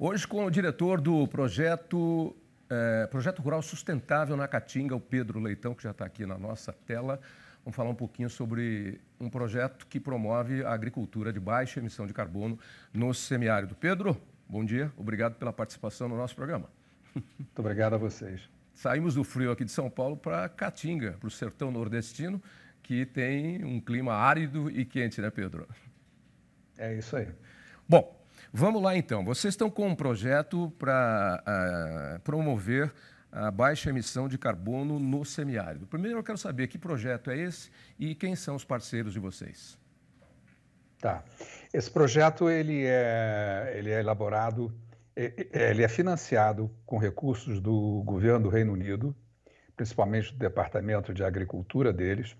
Hoje com o diretor do projeto, é, projeto Rural Sustentável na Caatinga, o Pedro Leitão, que já está aqui na nossa tela. Vamos falar um pouquinho sobre um projeto que promove a agricultura de baixa emissão de carbono no semiárido. Pedro, bom dia, obrigado pela participação no nosso programa. Muito obrigado a vocês. Saímos do frio aqui de São Paulo para Caatinga, para o sertão nordestino, que tem um clima árido e quente, né, Pedro? É isso aí. Bom, Vamos lá então. Vocês estão com um projeto para uh, ah, promover a baixa emissão de carbono no semiárido. Primeiro eu quero saber que projeto é esse e quem são os parceiros de vocês. Tá. Esse projeto ele é, ele é elaborado, é, é, ele é financiado com recursos do governo do Reino Unido, principalmente do Departamento de Agricultura deles,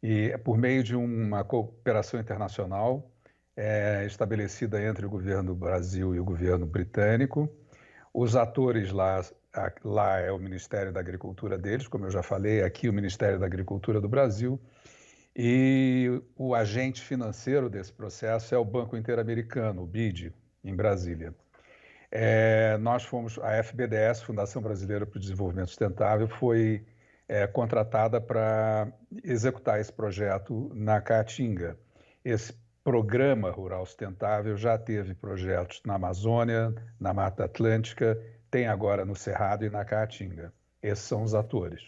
e é por meio de uma cooperação internacional é, estabelecida entre o governo do Brasil e o governo britânico. Os atores lá, a, lá é o Ministério da Agricultura deles, como eu já falei, aqui é o Ministério da Agricultura do Brasil. E o agente financeiro desse processo é o Banco Interamericano, o BID, em Brasília. É, nós fomos, a FBDS, Fundação Brasileira para o Desenvolvimento Sustentável, foi é, contratada para executar esse projeto na Caatinga. Esse Programa Rural Sustentável já teve projetos na Amazônia, na Mata Atlântica, tem agora no Cerrado e na Caatinga. Esses são os atores.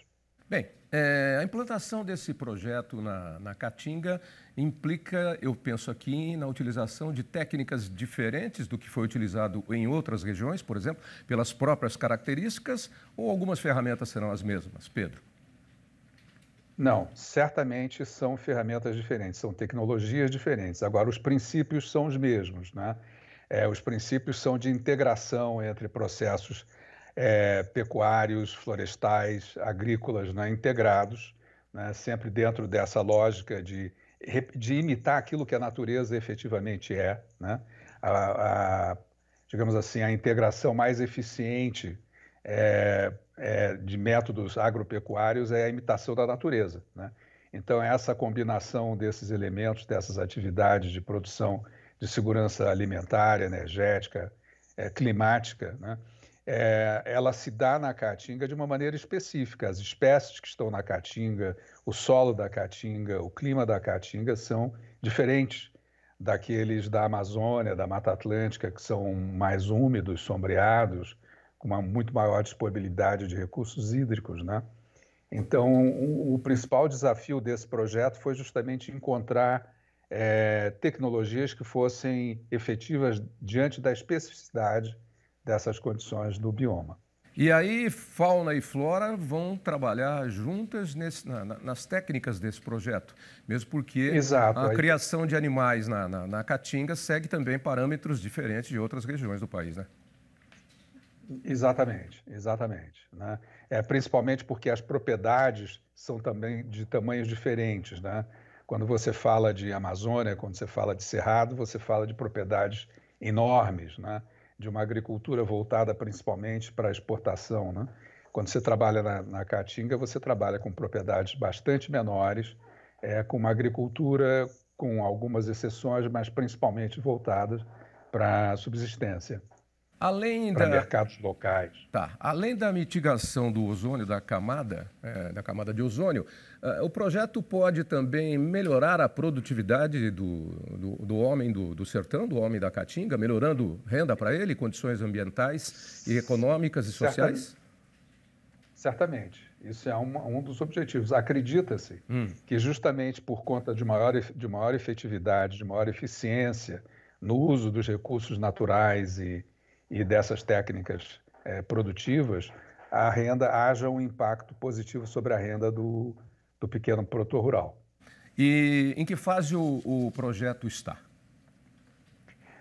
Bem, é, a implantação desse projeto na, na Caatinga implica, eu penso aqui, na utilização de técnicas diferentes do que foi utilizado em outras regiões, por exemplo, pelas próprias características, ou algumas ferramentas serão as mesmas, Pedro? Não, certamente são ferramentas diferentes, são tecnologias diferentes. Agora, os princípios são os mesmos, né? É, os princípios são de integração entre processos é, pecuários, florestais, agrícolas, né, integrados, né, sempre dentro dessa lógica de, de imitar aquilo que a natureza efetivamente é, né? a, a, digamos assim, a integração mais eficiente é, é, de métodos agropecuários é a imitação da natureza. Né? Então, essa combinação desses elementos, dessas atividades de produção de segurança alimentar, energética, é, climática, né? É, ela se dá na caatinga de uma maneira específica. As espécies que estão na caatinga, o solo da caatinga, o clima da caatinga são diferentes daqueles da Amazônia, da Mata Atlântica, que são mais úmidos, sombreados, uma muito maior disponibilidade de recursos hídricos, né? Então, o principal desafio desse projeto foi justamente encontrar é, tecnologias que fossem efetivas diante da especificidade dessas condições do bioma. E aí, fauna e flora vão trabalhar juntas nesse, na, nas técnicas desse projeto, mesmo porque Exato, a aí... criação de animais na, na, na Caatinga segue também parâmetros diferentes de outras regiões do país, né? Exatamente, exatamente. Né? É, principalmente porque as propriedades são também de tamanhos diferentes. Né? Quando você fala de Amazônia, quando você fala de Cerrado, você fala de propriedades enormes, né? de uma agricultura voltada principalmente para a exportação. Né? Quando você trabalha na, na Caatinga, você trabalha com propriedades bastante menores, é, com uma agricultura com algumas exceções, mas principalmente voltadas para a subsistência. Além da... mercados locais. Tá. Além da mitigação do ozônio da camada, é, da camada de ozônio, é, o projeto pode também melhorar a produtividade do, do, do homem do, do, sertão, do homem da caatinga, melhorando renda para ele, condições ambientais e econômicas e sociais? Certamente. Certamente. Isso é um, um dos objetivos. Acredita-se hum. que justamente por conta de maior, de maior efetividade, de maior eficiência no uso dos recursos naturais e e dessas técnicas é, produtivas, a renda haja um impacto positivo sobre a renda do, do pequeno produtor rural. E em que fase o, o projeto está?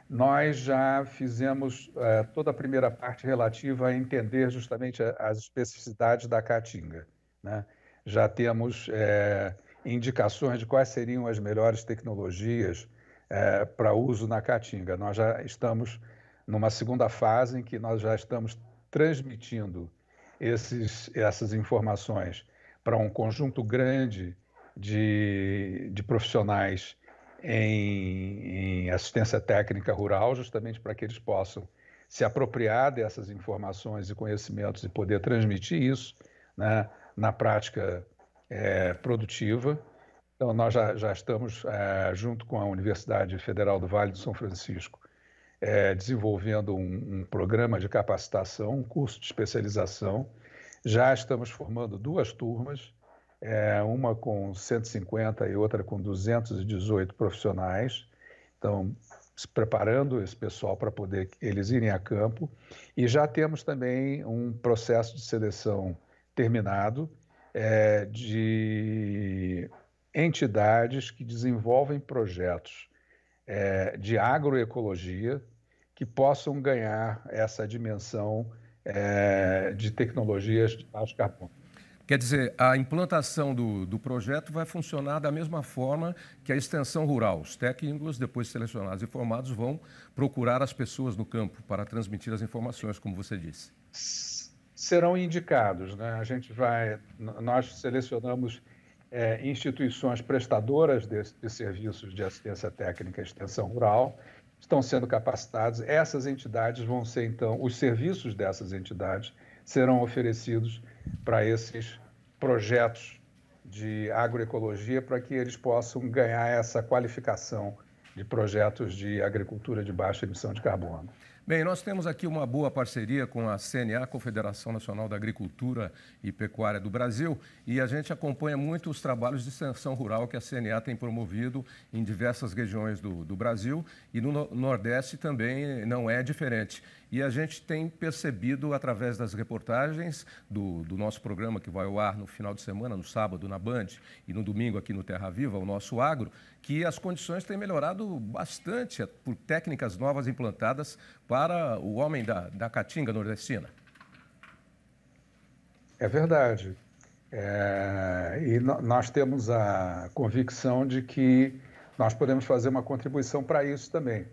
Nós já fizemos é, toda a primeira parte relativa a entender justamente as especificidades da caatinga. Né? Já temos é, indicações de quais seriam as melhores tecnologias é, para uso na caatinga. Nós já estamos numa segunda fase em que nós já estamos transmitindo esses, essas informações para um conjunto grande de, de profissionais em, em assistência técnica rural, justamente para que eles possam se apropriar dessas informações e conhecimentos e poder transmitir isso né, na prática é, produtiva. Então, nós já, já estamos, é, junto com a Universidade Federal do Vale do São Francisco, é, desenvolvendo um, um programa de capacitação, um curso de especialização. Já estamos formando duas turmas, é, uma com 150 e outra com 218 profissionais. Então, preparando esse pessoal para poder eles irem a campo. E já temos também um processo de seleção terminado é, de entidades que desenvolvem projetos é, de agroecologia, que possam ganhar essa dimensão é, de tecnologias de baixo carbono. Quer dizer, a implantação do, do projeto vai funcionar da mesma forma que a extensão rural. Os técnicos, depois selecionados e formados, vão procurar as pessoas no campo para transmitir as informações, como você disse. Serão indicados, né? A gente vai, nós selecionamos é, instituições prestadoras de, de serviços de assistência técnica e extensão rural estão sendo capacitados. Essas entidades vão ser, então, os serviços dessas entidades serão oferecidos para esses projetos de agroecologia para que eles possam ganhar essa qualificação de projetos de agricultura de baixa emissão de carbono. Bem, nós temos aqui uma boa parceria com a CNA, Confederação Nacional da Agricultura e Pecuária do Brasil, e a gente acompanha muito os trabalhos de extensão rural que a CNA tem promovido em diversas regiões do, do Brasil e no Nordeste também não é diferente. E a gente tem percebido, através das reportagens do, do, nosso programa que vai ao ar no final de semana, no sábado na Band e no domingo aqui no Terra Viva, o nosso agro, que as condições têm melhorado bastante por técnicas novas implantadas para o homem da, da Caatinga nordestina. É verdade. É, e no, nós temos a convicção de que nós podemos fazer uma contribuição para isso também,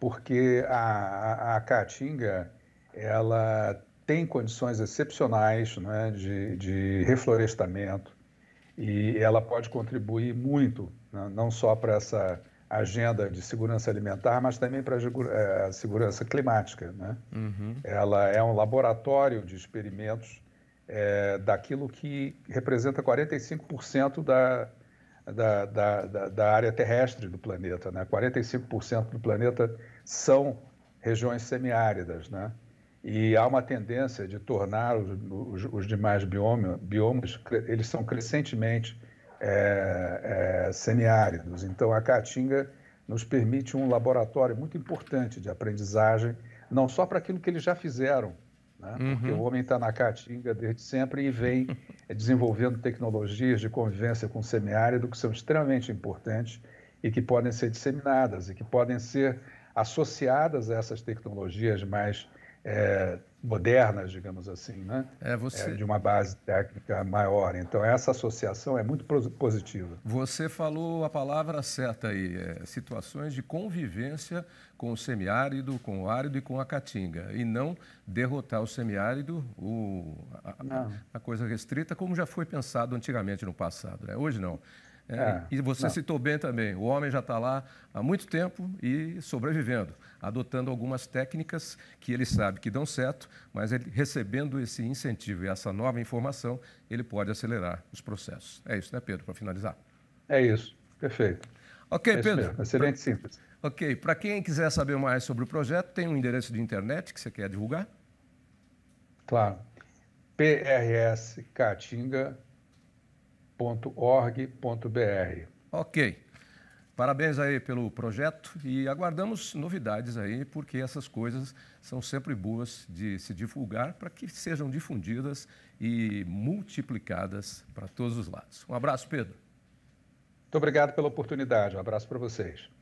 porque a, a, a Caatinga ela tem condições excepcionais né, de, de reflorestamento e ela pode contribuir muito, né, não só para essa agenda de segurança alimentar, mas também para a eh, segurança climática. Né? Uhum. Ela é um laboratório de experimentos é, daquilo que representa 45% da, da, da, da, área terrestre do planeta. Né? 45% do planeta são regiões semiáridas. Né? E há uma tendência de tornar os, os, os demais bioma, biomas, eles são crescentemente é, é, semiáridos. Então, a Caatinga nos permite um laboratório muito importante de aprendizagem, não só para aquilo que eles já fizeram, né? uhum. porque o homem está na Caatinga desde sempre e vem é, desenvolvendo tecnologias de convivência com o semiárido que são extremamente importantes e que podem ser disseminadas e que podem ser associadas a essas tecnologias mais é, modernas, digamos assim, né? É, você... É, de uma base técnica maior. Então, essa associação é muito positiva. Você falou a palavra certa aí, é, situações de convivência com o semiárido, com o árido e com a caatinga, e não derrotar o semiárido, o, a, a, coisa restrita, como já foi pensado antigamente no passado. Né? Hoje não. É, é, e você não. citou bem também, o homem já está lá há muito tempo e sobrevivendo, adotando algumas técnicas que ele sabe que dão certo, mas ele, recebendo esse incentivo e essa nova informação, ele pode acelerar os processos. É isso, né, Pedro, para finalizar? É isso, perfeito. Ok, é Pedro. Mesmo. Excelente pra... simples. Ok, para quem quiser saber mais sobre o projeto, tem um endereço de internet que você quer divulgar? Claro, prskatinga.com www.cultura.org.br. Ok. Parabéns aí pelo projeto e aguardamos novidades aí, porque essas coisas são sempre boas de se divulgar para que sejam difundidas e multiplicadas para todos os lados. Um abraço, Pedro. Muito obrigado pela oportunidade. Um abraço para vocês.